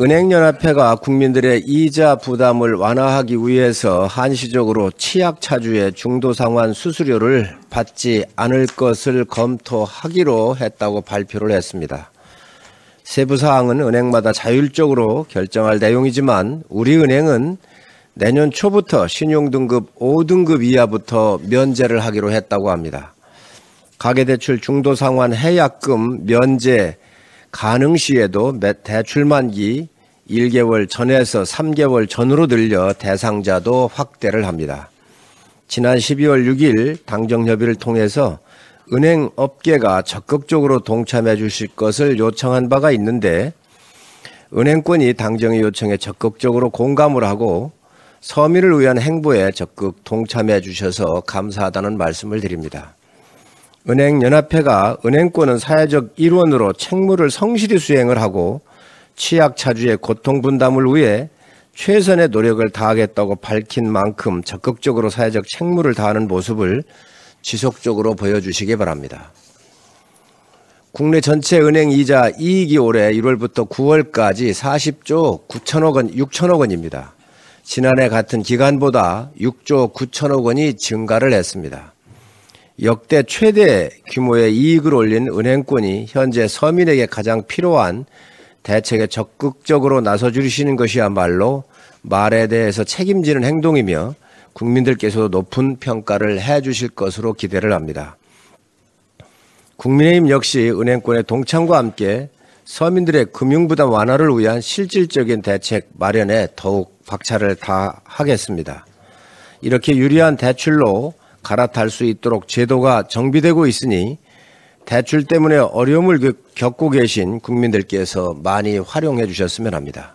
은행연합회가 국민들의 이자 부담을 완화하기 위해서 한시적으로 치약 차주의 중도 상환 수수료를 받지 않을 것을 검토하기로 했다고 발표를 했습니다. 세부 사항은 은행마다 자율적으로 결정할 내용이지만 우리 은행은 내년 초부터 신용등급 5등급 이하부터 면제를 하기로 했다고 합니다. 가계대출 중도 상환 해약금 면제 가능시에도 대출 만기 1개월 전에서 3개월 전으로 늘려 대상자도 확대를 합니다. 지난 12월 6일 당정 협의를 통해서 은행 업계가 적극적으로 동참해 주실 것을 요청한 바가 있는데 은행권이 당정의 요청에 적극적으로 공감을 하고 서민을 위한 행보에 적극 동참해 주셔서 감사하다는 말씀을 드립니다. 은행연합회가 은행권은 사회적 일원으로 책무를 성실히 수행을 하고 취약차주의 고통 분담을 위해 최선의 노력을 다하겠다고 밝힌 만큼 적극적으로 사회적 책무를 다하는 모습을 지속적으로 보여주시기 바랍니다. 국내 전체 은행 이자 이익이 올해 1월부터 9월까지 40조 9천억 원, 6천억 원입니다. 지난해 같은 기간보다 6조 9천억 원이 증가를 했습니다. 역대 최대 규모의 이익을 올린 은행권이 현재 서민에게 가장 필요한 대책에 적극적으로 나서 주시는 것이야말로 말에 대해서 책임지는 행동이며 국민들께서도 높은 평가를 해 주실 것으로 기대를 합니다. 국민의힘 역시 은행권의 동참과 함께 서민들의 금융부담 완화를 위한 실질적인 대책 마련에 더욱 박차를 다하겠습니다. 이렇게 유리한 대출로 갈아탈 수 있도록 제도가 정비되고 있으니 대출 때문에 어려움을 겪고 계신 국민들께서 많이 활용해 주셨으면 합니다.